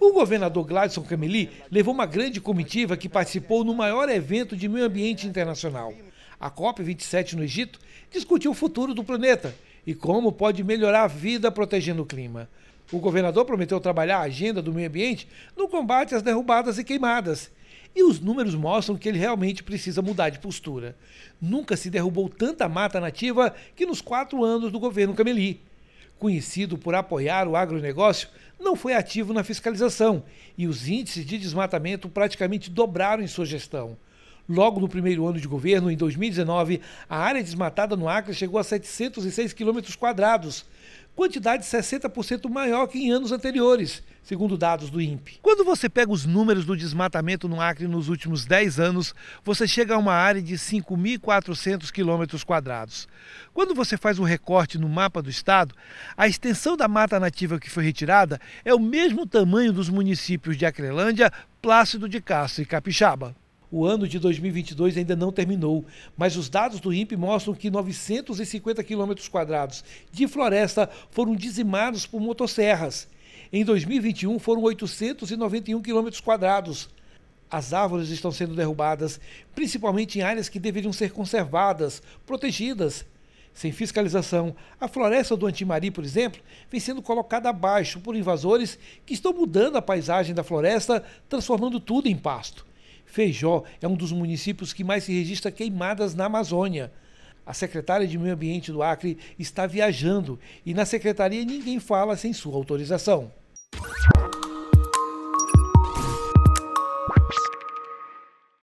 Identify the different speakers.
Speaker 1: O governador Gladson Cameli levou uma grande comitiva que participou no maior evento de meio ambiente internacional. A COP27 no Egito discutiu o futuro do planeta e como pode melhorar a vida protegendo o clima. O governador prometeu trabalhar a agenda do meio ambiente no combate às derrubadas e queimadas. E os números mostram que ele realmente precisa mudar de postura. Nunca se derrubou tanta mata nativa que nos quatro anos do governo Cameli. Conhecido por apoiar o agronegócio, não foi ativo na fiscalização e os índices de desmatamento praticamente dobraram em sua gestão. Logo no primeiro ano de governo, em 2019, a área desmatada no Acre chegou a 706 quilômetros quadrados, quantidade 60% maior que em anos anteriores segundo dados do INPE. Quando você pega os números do desmatamento no Acre nos últimos 10 anos, você chega a uma área de 5.400 quilômetros quadrados. Quando você faz um recorte no mapa do estado, a extensão da mata nativa que foi retirada é o mesmo tamanho dos municípios de Acrelândia, Plácido de Castro e Capixaba. O ano de 2022 ainda não terminou, mas os dados do INPE mostram que 950 quilômetros quadrados de floresta foram dizimados por motosserras em 2021 foram 891 quilômetros quadrados. As árvores estão sendo derrubadas, principalmente em áreas que deveriam ser conservadas, protegidas. Sem fiscalização, a floresta do Antimari, por exemplo, vem sendo colocada abaixo por invasores que estão mudando a paisagem da floresta, transformando tudo em pasto. Feijó é um dos municípios que mais se registra queimadas na Amazônia a secretária de Meio Ambiente do Acre está viajando e na secretaria ninguém fala sem sua autorização.